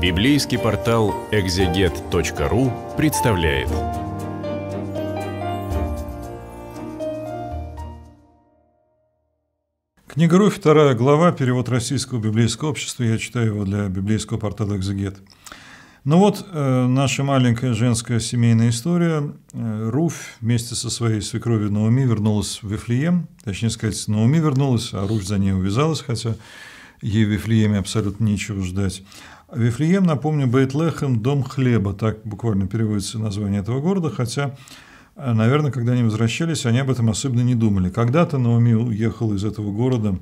Библейский портал экзегет.ру представляет. Книга Руфь, вторая глава, перевод Российского библейского общества. Я читаю его для библейского портала «Экзегет». Ну вот, э, наша маленькая женская семейная история. Э, Руфь вместе со своей свекровью Науми вернулась в Вифлеем. Точнее сказать, Науми вернулась, а Руфь за ней увязалась, хотя ей в Вифлееме абсолютно нечего ждать. Вифлеем, напомню, Бейтлехем – дом хлеба, так буквально переводится название этого города, хотя, э, наверное, когда они возвращались, они об этом особенно не думали. Когда-то Наоми уехала из этого города,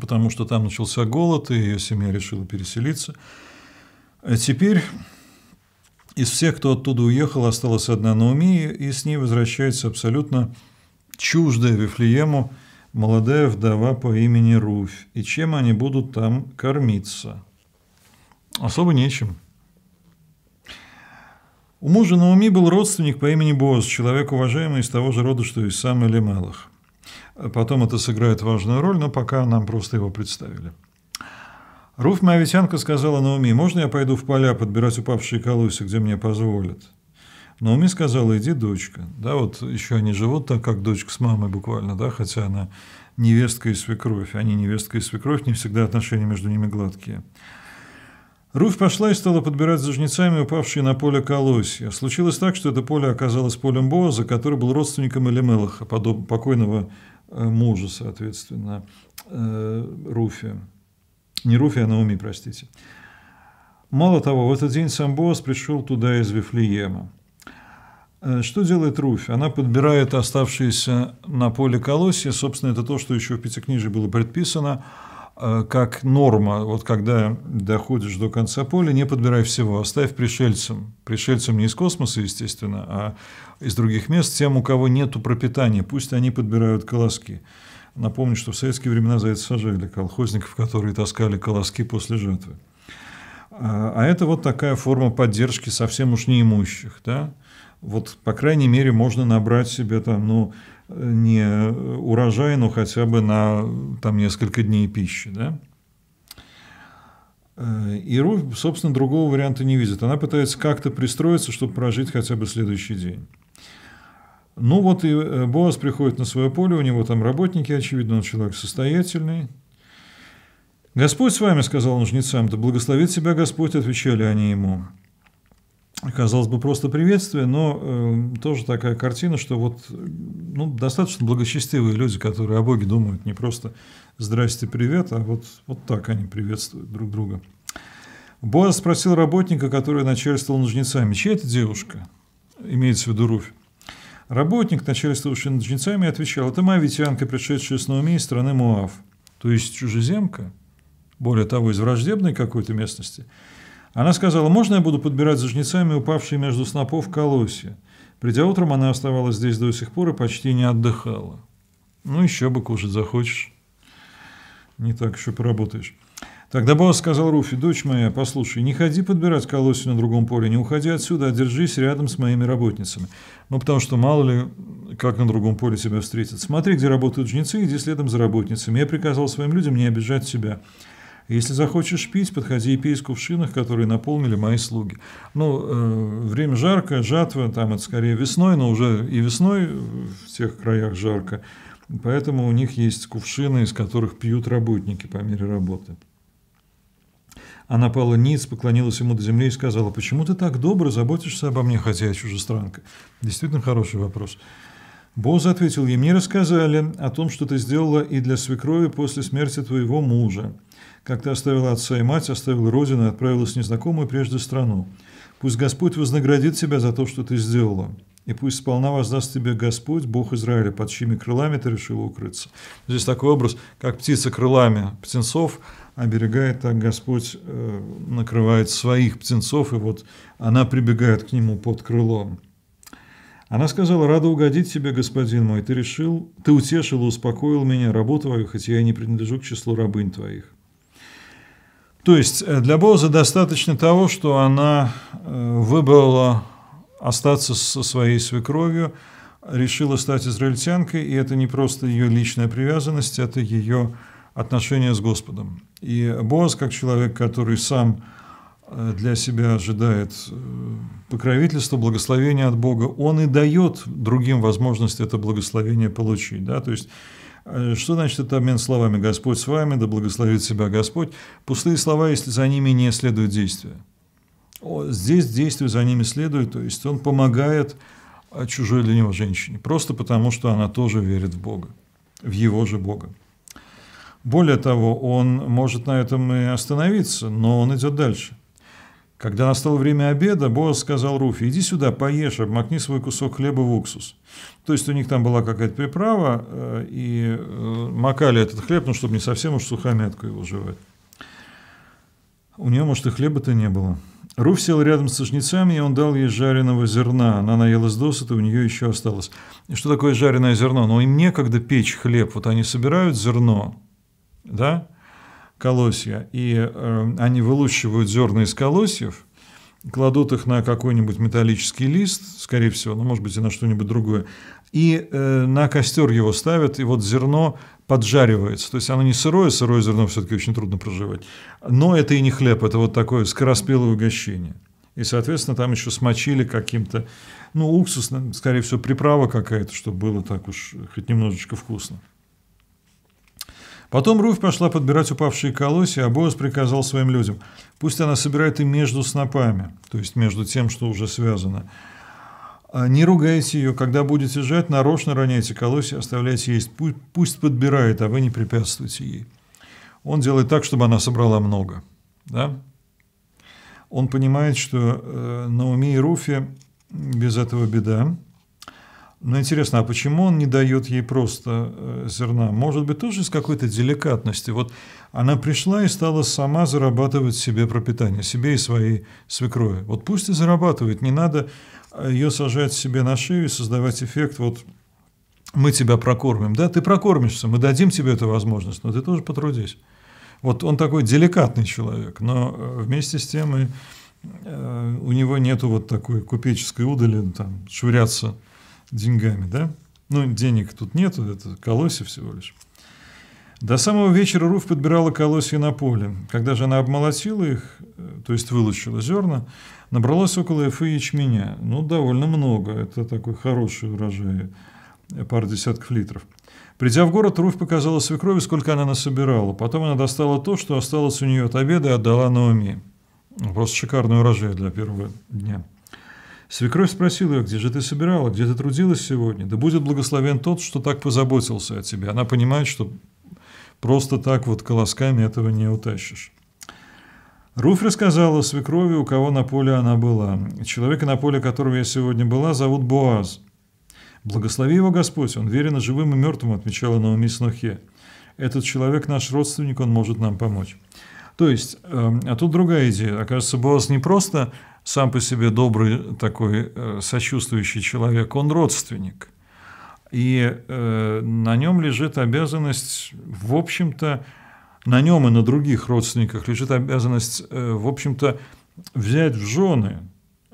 потому что там начался голод, и ее семья решила переселиться. А теперь из всех, кто оттуда уехал, осталась одна Наоми, и с ней возвращается абсолютно чуждая Вифлеему молодая вдова по имени Руфь. И чем они будут там кормиться – Особо нечем. У мужа Науми был родственник по имени Боз, человек уважаемый из того же рода, что и сам Элимелах. Потом это сыграет важную роль, но пока нам просто его представили. Руф Моавитянка сказала Науми: «Можно я пойду в поля подбирать упавшие колосья, где мне позволят?» Науми сказала, «Иди, дочка». Да, вот еще они живут так, как дочка с мамой буквально, да, хотя она невестка и свекровь. Они невестка и свекровь, не всегда отношения между ними гладкие. Руфь пошла и стала подбирать за жнецами упавшие на поле колосья. Случилось так, что это поле оказалось полем Боаза, который был родственником Элемелаха, покойного э, мужа, соответственно, э, Руфи. Не Руфи, а Науми, простите. Мало того, в этот день сам Боас пришел туда из Вифлеема. Э, что делает Руфь? Она подбирает оставшиеся на поле колосья, собственно, это то, что еще в Пятикнижии было предписано – Э, как норма, вот когда доходишь до конца поля, не подбирай всего, оставь пришельцам. Пришельцам не из космоса, естественно, а из других мест, тем, у кого нет пропитания, пусть они подбирают колоски. Напомню, что в советские времена за это сажали колхозников, которые таскали колоски после жатвы. А, а это вот такая форма поддержки совсем уж неимущих. Да? Вот, по крайней мере, можно набрать себе там, ну, не урожай, но хотя бы на там, несколько дней пищи. Да? Э, и Руфь, собственно, другого варианта не видит. Она пытается как-то пристроиться, чтобы прожить хотя бы следующий день. Ну вот и э, Боас приходит на свое поле, у него там работники, очевидно, он человек состоятельный. «Господь с вами», — сказал он жнецам, — «да благословит тебя Господь», — отвечали они ему. Казалось бы, просто приветствие, но э, тоже такая картина, что вот ну, достаточно благочестивые люди, которые о Боге думают не просто «здрасте, привет», а вот, вот так они приветствуют друг друга. Боас спросил работника, который начальствовал ножницами, «Чья это девушка?» Имеется в виду Руфь. Работник, начальствовавший ножницами, отвечал, «Это мавитянка, пришедшая с Наумей страны Муав». То есть чужеземка, более того, из враждебной какой-то местности. Она сказала, «Можно я буду подбирать за жнецами упавшие между снопов колосья?» Придя утром, она оставалась здесь до сих пор и почти не отдыхала. Ну, еще бы кушать захочешь. Не так еще поработаешь. Тогда босс сказал Руфи, дочь моя, послушай, не ходи подбирать колосью на другом поле, не уходи отсюда, а держись рядом с моими работницами. Ну, потому что мало ли, как на другом поле тебя встретят. Смотри, где работают жнецы, иди следом за работницами. Я приказал своим людям не обижать тебя. Если захочешь пить, подходи и пей из кувшинах, которые наполнили мои слуги. Ну, э, время жаркое, жатва, там это скорее весной, но уже и весной в тех краях жарко. Поэтому у них есть кувшины, из которых пьют работники по мере работы. Она пала ниц, поклонилась ему до земли и сказала, «Почему ты так добро заботишься обо мне, хотя я чужестранка?» Действительно хороший вопрос. Боз ответил ей, «Мне рассказали о том, что ты сделала и для свекрови после смерти твоего мужа. Как Когда оставила отца и мать, оставила родину и отправилась в незнакомую прежде страну. Пусть Господь вознаградит тебя за то, что ты сделала. И пусть сполна воздаст тебе Господь, Бог Израиля, под чьими крылами ты решила укрыться. Здесь такой образ, как птица крылами птенцов оберегает, так Господь э, накрывает своих птенцов, и вот она прибегает к нему под крылом. Она сказала, рада угодить тебе, господин мой, ты решил, ты утешил и успокоил меня, работу твою, хотя я не принадлежу к числу рабынь твоих. То есть э, для Боуза достаточно того, что она э, выбрала остаться со своей свекровью, решила стать израильтянкой, и это не просто ее личная привязанность, это ее отношение с Господом. И Боаз, как человек, который сам э, для себя ожидает покровительства, благословения от Бога, он и дает другим возможность это благословение получить. Да? То есть Э, что значит этот обмен словами «Господь с вами, да благословит себя Господь»? Пустые слова, если за ними не следует действия. Здесь действие за ними следует, то есть он помогает а, чужой для него женщине, просто потому, что она тоже верит в Бога, в его же Бога. Более того, он может на этом и остановиться, но он идет дальше – когда настало время обеда, Боас сказал Руфи, иди сюда, поешь, обмакни свой кусок хлеба в уксус. То есть у них там была какая-то приправа, э, и э, макали этот хлеб, ну, чтобы не совсем уж сухомятку его жевать. У нее, может, и хлеба-то не было. Руф сел рядом со жнецами, и он дал ей жареного зерна. Она наелась досыта, у нее еще осталось. И что такое жареное зерно? Ну, им некогда печь хлеб. Вот они собирают зерно, да, колосья, и э, они вылучивают зерна из колосьев, кладут их на какой-нибудь металлический лист, скорее всего, ну, может быть, и на что-нибудь другое, и э, на костер его ставят, и вот зерно поджаривается. То есть оно не сырое, сырое зерно все-таки очень трудно проживать. Но это и не хлеб, это вот такое скороспелое угощение. И, соответственно, там еще смочили каким-то, ну, уксус, скорее всего, приправа какая-то, чтобы было так уж хоть немножечко вкусно. Потом Руфь пошла подбирать упавшие колосья, а Боас приказал своим людям, пусть она собирает и между снопами, то есть между тем, что уже связано. А не ругайте ее, когда будете жать, нарочно роняйте колосья, оставляйте есть, пусть, пусть подбирает, а вы не препятствуйте ей. Он делает так, чтобы она собрала много. Да? Он понимает, что э, на уме и Руфе без этого беда. Но ну, интересно, а почему он не дает ей просто э, зерна? Может быть, тоже с какой-то деликатности. Вот она пришла и стала сама зарабатывать себе пропитание, себе и своей свекрови. Вот пусть и зарабатывает, не надо э, ее сажать себе на шею и создавать эффект вот мы тебя прокормим. Да, ты прокормишься, мы дадим тебе эту возможность, но ты тоже потрудись. Вот он такой деликатный человек, но э, вместе с тем и, у него нету вот такой купеческой удали, там, швыряться деньгами, да? Ну, денег тут нету, это колосья всего лишь. До самого вечера Руф подбирала колосья на поле. Когда же она обмолотила их, э, то есть вылучила зерна, набралось около эфы ячменя. Ну, довольно много. Это такой хороший урожай, э, пара десятков литров. Придя в город, Руф показала свекрови, сколько она насобирала. Потом она достала то, что осталось у нее от обеда, и отдала Наоми. Просто шикарный урожай для первого дня. Свекровь спросила ее, где же ты собирала, где ты трудилась сегодня? Да будет благословен тот, что так позаботился о тебе. Она понимает, что просто так вот колосками этого не утащишь. Руфь рассказала свекрови, у кого на поле она была. Человека, на поле которого я сегодня была, зовут Боаз. «Благослови его Господь, он верен живым и мертвым», — отмечала Наоми Снохе. «Этот человек наш родственник, он может нам помочь». То есть, эм, а тут другая идея. Оказывается, Боаз не просто сам по себе добрый такой э, сочувствующий человек, он родственник. И э, на нем лежит обязанность, в общем-то, на нем и на других родственниках лежит обязанность, э, в общем-то, взять в жены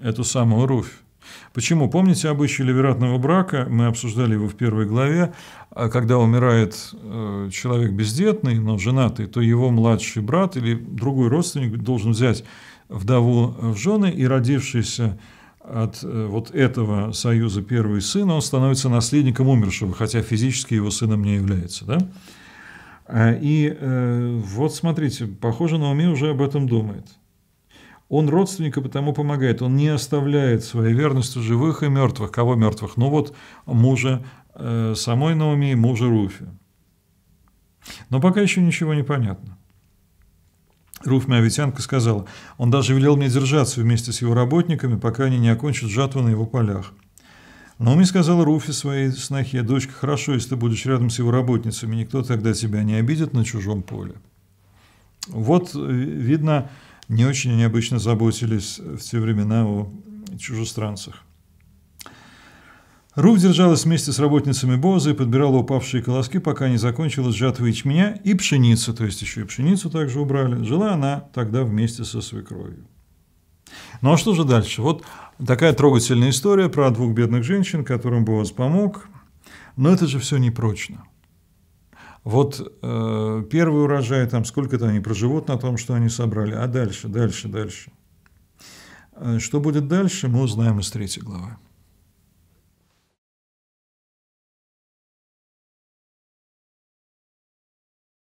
эту самую Руфь. Почему? Помните обычай левератного брака? Мы обсуждали его в первой главе. А когда умирает э, человек бездетный, но женатый, то его младший брат или другой родственник должен взять вдову в жены, и родившийся от э, вот этого союза первый сын, он становится наследником умершего, хотя физически его сыном не является. Да? А, и э, вот смотрите, похоже, Наоми уже об этом думает. Он родственника потому помогает, он не оставляет своей верности живых и мертвых. Кого мертвых? Ну вот мужа э, самой Наоми и мужа Руфи. Но пока еще ничего не понятно. Руфми Аветянка сказала, он даже велел мне держаться вместе с его работниками, пока они не окончат жатву на его полях. Но мне сказала Руфи своей снохе, дочка, хорошо, если ты будешь рядом с его работницами, никто тогда тебя не обидит на чужом поле. Вот, видно, не очень они обычно заботились в те времена о чужестранцах. Руф держалась вместе с работницами Боза и подбирала упавшие колоски, пока не закончилась жатва ячменя и пшеница, то есть еще и пшеницу также убрали. Жила она тогда вместе со свекровью. Ну а что же дальше? Вот такая трогательная история про двух бедных женщин, которым Боз помог. Но это же все непрочно. Вот э, первый урожай, там сколько-то они проживут на том, что они собрали, а дальше, дальше, дальше. Э, что будет дальше, мы узнаем из третьей главы.